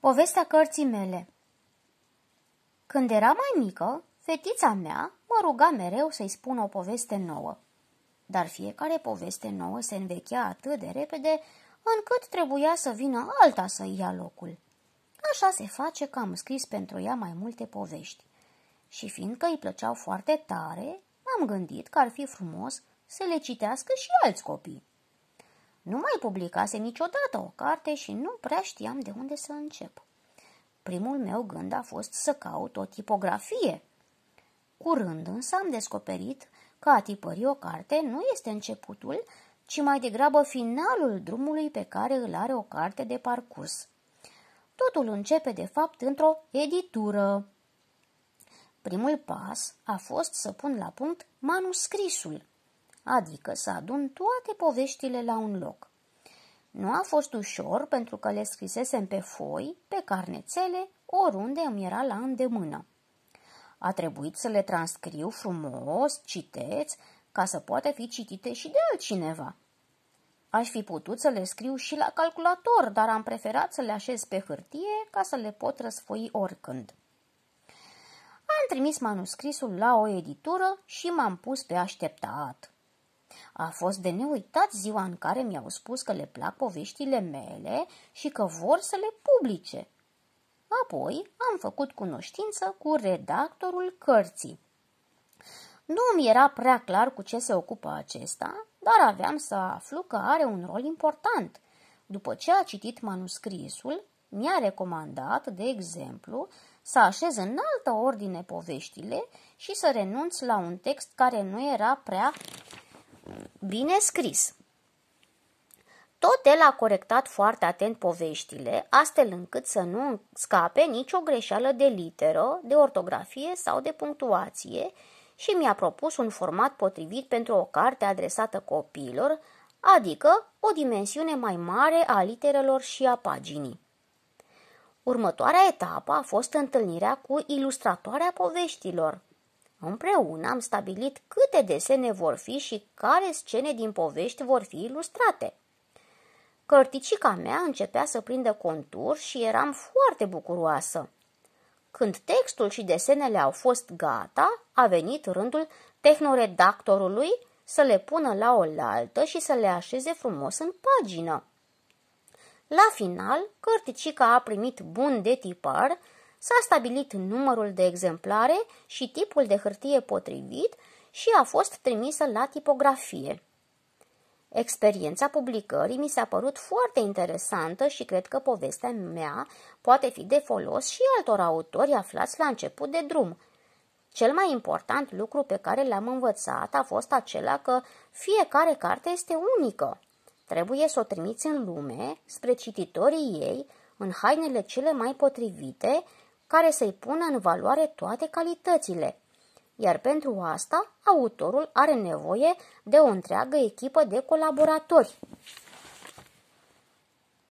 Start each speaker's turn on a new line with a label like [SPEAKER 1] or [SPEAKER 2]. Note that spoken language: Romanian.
[SPEAKER 1] Povestea cărții mele Când era mai mică, fetița mea mă ruga mereu să-i spun o poveste nouă. Dar fiecare poveste nouă se învechea atât de repede încât trebuia să vină alta să ia locul. Așa se face că am scris pentru ea mai multe povești. Și fiindcă îi plăceau foarte tare, am gândit că ar fi frumos să le citească și alți copii. Nu mai publicase niciodată o carte și nu prea știam de unde să încep. Primul meu gând a fost să caut o tipografie. Curând însă am descoperit că a tipări o carte nu este începutul, ci mai degrabă finalul drumului pe care îl are o carte de parcurs. Totul începe, de fapt, într-o editură. Primul pas a fost să pun la punct manuscrisul adică să adun toate poveștile la un loc. Nu a fost ușor pentru că le scrisesem pe foi, pe carnețele, oriunde îmi era la îndemână. A trebuit să le transcriu frumos, citeți, ca să poată fi citite și de altcineva. Aș fi putut să le scriu și la calculator, dar am preferat să le așez pe hârtie ca să le pot răsfoi oricând. Am trimis manuscrisul la o editură și m-am pus pe așteptat. A fost de neuitat ziua în care mi-au spus că le plac poveștile mele și că vor să le publice. Apoi am făcut cunoștință cu redactorul cărții. Nu mi era prea clar cu ce se ocupă acesta, dar aveam să aflu că are un rol important. După ce a citit manuscrisul, mi-a recomandat, de exemplu, să așez în altă ordine poveștile și să renunț la un text care nu era prea bine scris. Tot el a corectat foarte atent poveștile, astfel încât să nu scape nicio greșeală de literă, de ortografie sau de punctuație și mi-a propus un format potrivit pentru o carte adresată copiilor, adică o dimensiune mai mare a literelor și a paginii. Următoarea etapă a fost întâlnirea cu ilustratoarea poveștilor, Împreună am stabilit câte desene vor fi și care scene din povești vor fi ilustrate. Cărticica mea începea să prindă contur și eram foarte bucuroasă. Când textul și desenele au fost gata, a venit rândul tehnoredactorului să le pună la oaltă și să le așeze frumos în pagină. La final, cărticica a primit bun de tipar S-a stabilit numărul de exemplare și tipul de hârtie potrivit și a fost trimisă la tipografie. Experiența publicării mi s-a părut foarte interesantă și cred că povestea mea poate fi de folos și altor autori aflați la început de drum. Cel mai important lucru pe care l-am învățat a fost acela că fiecare carte este unică. Trebuie să o trimiți în lume, spre cititorii ei, în hainele cele mai potrivite, care să-i pună în valoare toate calitățile. Iar pentru asta, autorul are nevoie de o întreagă echipă de colaboratori.